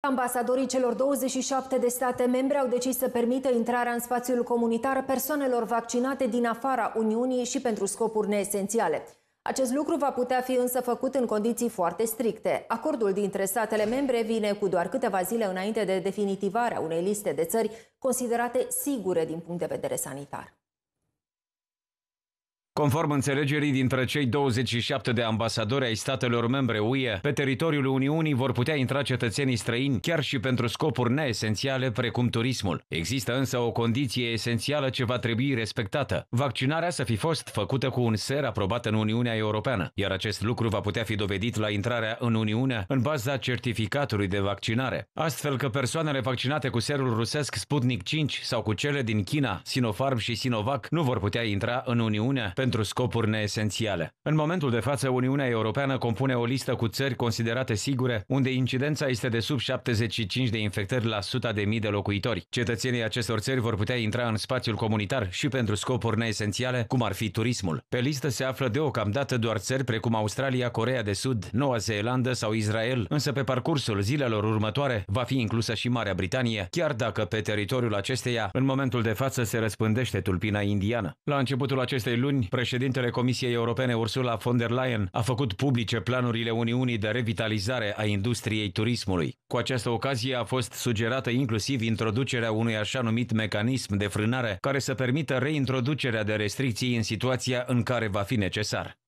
Ambasadorii celor 27 de state membre au decis să permită intrarea în spațiul comunitar persoanelor vaccinate din afara Uniunii și pentru scopuri neesențiale. Acest lucru va putea fi însă făcut în condiții foarte stricte. Acordul dintre statele membre vine cu doar câteva zile înainte de definitivarea unei liste de țări considerate sigure din punct de vedere sanitar. Conform înțelegerii dintre cei 27 de ambasadori ai statelor membre UE, pe teritoriul Uniunii vor putea intra cetățenii străini chiar și pentru scopuri neesențiale precum turismul. Există însă o condiție esențială ce va trebui respectată. Vaccinarea să fi fost făcută cu un ser aprobat în Uniunea Europeană, iar acest lucru va putea fi dovedit la intrarea în Uniune în baza certificatului de vaccinare. Astfel că persoanele vaccinate cu serul rusesc Sputnik 5 sau cu cele din China, Sinopharm și Sinovac nu vor putea intra în Uniune pentru pentru scopuri neesențiale. În momentul de față, Uniunea Europeană compune o listă cu țări considerate sigure, unde incidența este de sub 75 de infectări la 100 de mii de locuitori. Cetățenii acestor țări vor putea intra în spațiul comunitar și pentru scopuri neesențiale, cum ar fi turismul. Pe listă se află deocamdată doar țări precum Australia, Corea de Sud, Noua Zeelandă sau Israel, însă pe parcursul zilelor următoare va fi inclusă și Marea Britanie, chiar dacă pe teritoriul acesteia, în momentul de față, se răspândește tulpina indiană. La începutul acestei luni, președintele Comisiei Europene Ursula von der Leyen a făcut publice planurile Uniunii de revitalizare a industriei turismului. Cu această ocazie a fost sugerată inclusiv introducerea unui așa numit mecanism de frânare care să permită reintroducerea de restricții în situația în care va fi necesar.